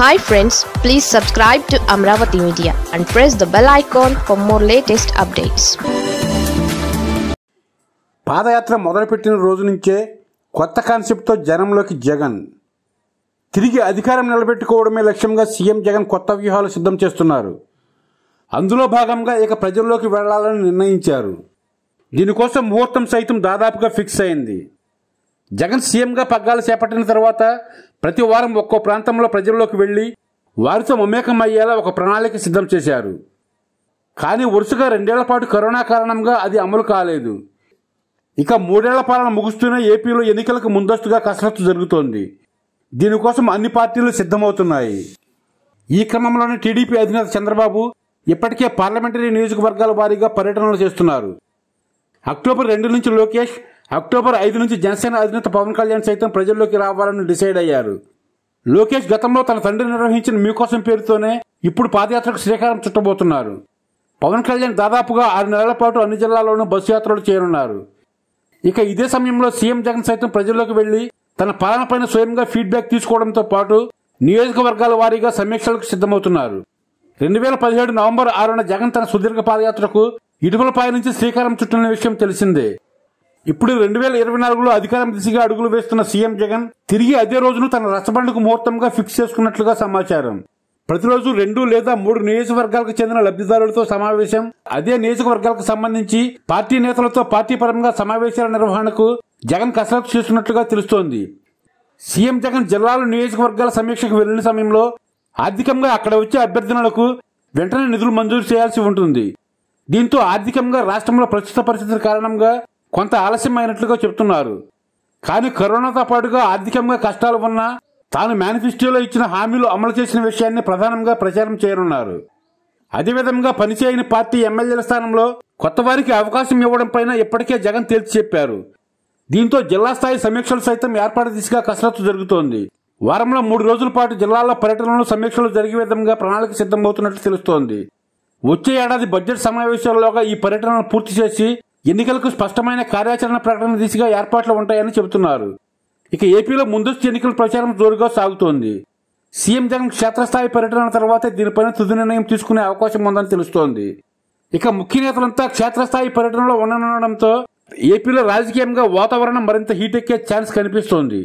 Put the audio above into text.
hi friends please subscribe to Amaravati media and press the bell icon for more latest updates పాదయాత్ర మొదలుపెట్టిన రోజు నుంచే కొత్త కాన్సెప్ట్తో జనంలోకి జగన్ తిరిగి అధికారం నిలబెట్టుకోవడమే లక్ష్యంగా సీఎం జగన్ కొత్త వ్యూహాలు సిద్ధం చేస్తున్నారు అందులో భాగంగా ఇక ప్రజల్లోకి వెళ్లాలని నిర్ణయించారు దీనికోసం ముహూర్తం సైతం దాదాపుగా ఫిక్స్ అయింది జగన్ సీఎంగా పగ్గాలు చేపట్టిన తర్వాత ప్రతి వారం ఒక్కో ప్రాంతంలో ప్రజల్లోకి వెళ్ళి వారితో మమేకం అయ్యేలా ఒక ప్రణాళిక సిద్ధం చేశారు కానీ వరుసగా రెండేళ్ల పాటు కరోనా కారణంగా అది అమలు కాలేదు ఇక మూడేళ్ల పాలన ముగుస్తూనే ఏపీలో ఎన్నికలకు ముందస్తుగా కసరత్తు జరుగుతోంది దీనికోసం అన్ని పార్టీలు సిద్ధమవుతున్నాయి ఈ క్రమంలోనే టీడీపీ అధినేత చంద్రబాబు ఇప్పటికే పార్లమెంటరీ నియోజకవర్గాల వారీగా పర్యటనలు చేస్తున్నారు అక్టోబర్ రెండు నుంచి లోకేష్ అక్టోబర్ ఐదు నుంచి జనసేన అధినేత పవన్ కళ్యాణ్ సైతం ప్రజల్లోకి రావాలని డిసైడ్ అయ్యారు లోకేష్ గతంలో తన తండ్రి నిర్వహించిన మీకోసం పేరుతోనే ఇప్పుడు పాదయాత్రకు శ్రీకారం చుట్టబోతున్నారు పవన్ కళ్యాణ్ దాదాపుగా ఆరు నెలల పాటు అన్ని జిల్లాల్లోనూ బస్సు యాత్రలు చేయనున్నారు ఇక ఇదే సమయంలో సీఎం జగన్ సైతం ప్రజల్లోకి వెళ్లి తన పాలనపైన స్వయంగా ఫీడ్బ్యాక్ తీసుకోవడంతో పాటు నియోజకవర్గాల వారీగా సమీక్షలకు సిద్ధమవుతున్నారు రెండు వేల పదిహేడు నవంబర్ ఆరున జగన్ తన సుదీర్ఘ పాదయాత్రకు ఇటుకలపాయ నుంచి శ్రీకారం చుట్టిన విషయం తెలిసిందే ఇప్పుడు రెండు వేల ఇరవై నాలుగులో అధికారం దిశగా అడుగులు వేస్తున్న సీఎం జగన్ తిరిగి అదే రోజును తన రసబండకు ముహూర్తంగా ఫిక్స్ చేసుకున్నట్లుగా సమాచారం ప్రతిరోజు రెండు లేదా మూడు నియోజకవర్గాలకు చెందిన లబ్ధిదారులతో సమావేశం అదే నియోజకవర్గాలకు సంబంధించి పార్టీ నేతలతో పార్టీ పరంగా సమావేశాల నిర్వహణకు జగన్ కసరత్తు చేస్తున్నట్లుగా తెలుస్తోంది సీఎం జగన్ జిల్లాల నియోజకవర్గాల సమీక్షకు వెళ్లిన సమయంలో ఆర్థికంగా అక్కడ వచ్చే అభ్యర్థనలకు వెంటనే నిధులు మంజూరు చేయాల్సి ఉంటుంది దీంతో ఆర్థికంగా రాష్ట్రంలో ప్రస్తుత పరిస్థితుల కారణంగా కొంత ఆలస్యమైనట్లుగా చెబుతున్నారు కానీ కరోనాతో పాటుగా ఆర్థికంగా కష్టాలు ఉన్నా తాను మేనిఫెస్టోలో ఇచ్చిన హామీలు అమలు చేసిన విషయాన్ని ప్రధానంగా ప్రచారం చేయనున్నారు అదేవిధంగా పనిచేయని పార్టీ ఎమ్మెల్యేల స్థానంలో కొత్త వారికి అవకాశం పైన ఇప్పటికే జగన్ తేల్చి చెప్పారు దీంతో జిల్లా స్థాయి సమీక్షలు సైతం ఏర్పాటు దిశగా కసరత్తు జరుగుతోంది వారంలో మూడు రోజుల పాటు జిల్లాలో పర్యటనలు సమీక్షలు జరిగే విధంగా ప్రణాళిక సిద్ధమవుతున్నట్లు తెలుస్తోంది వచ్చే ఏడాది బడ్జెట్ సమావేశాల్లోగా ఈ పర్యటనను పూర్తి చేసి ఎన్నికలకు స్పష్టమైన కార్యాచరణ ప్రకటన దిశగా ఏర్పాట్లు ఉంటాయని చెబుతున్నారు ఇక ఏపీలో ముందస్తు ఎన్నికల ప్రచారం జోరుగా సాగుతోంది సీఎం జగన్ క్షేత్రస్థాయి పర్యటన తర్వాత దీనిపైన తుది నిర్ణయం తీసుకునే అవకాశం ఉందని తెలుస్తోంది ఇక ముఖ్య నేతలంతా క్షేత్రస్థాయి పర్యటనలో ఉండనుండటంతో ఏపీలో రాజకీయంగా వాతావరణం మరింత హీట్ ఎక్కే ఛాన్స్ కనిపిస్తోంది